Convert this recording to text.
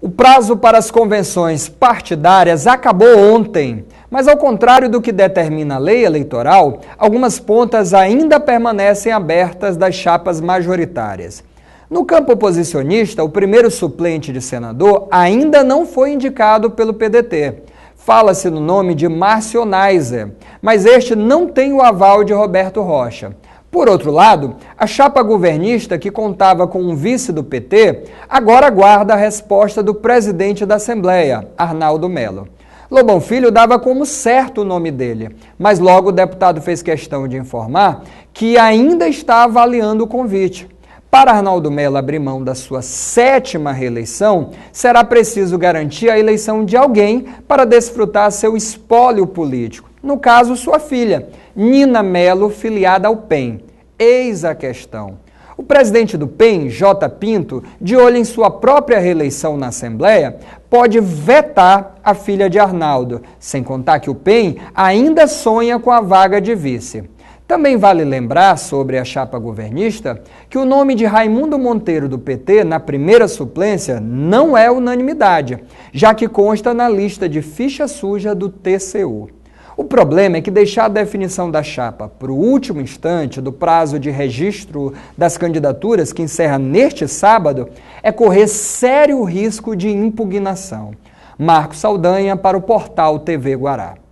O prazo para as convenções partidárias acabou ontem, mas ao contrário do que determina a lei eleitoral, algumas pontas ainda permanecem abertas das chapas majoritárias. No campo oposicionista, o primeiro suplente de senador ainda não foi indicado pelo PDT. Fala-se no nome de Márcio Neiser, mas este não tem o aval de Roberto Rocha. Por outro lado, a chapa governista, que contava com um vice do PT, agora aguarda a resposta do presidente da Assembleia, Arnaldo Melo. Lobão Filho dava como certo o nome dele, mas logo o deputado fez questão de informar que ainda está avaliando o convite. Para Arnaldo Melo abrir mão da sua sétima reeleição, será preciso garantir a eleição de alguém para desfrutar seu espólio político no caso sua filha, Nina Melo, filiada ao PEN. Eis a questão. O presidente do PEN, J. Pinto, de olho em sua própria reeleição na Assembleia, pode vetar a filha de Arnaldo, sem contar que o PEN ainda sonha com a vaga de vice. Também vale lembrar sobre a chapa governista que o nome de Raimundo Monteiro do PT na primeira suplência não é unanimidade, já que consta na lista de ficha suja do TCU. O problema é que deixar a definição da chapa para o último instante do prazo de registro das candidaturas, que encerra neste sábado, é correr sério risco de impugnação. Marco Saldanha para o portal TV Guará.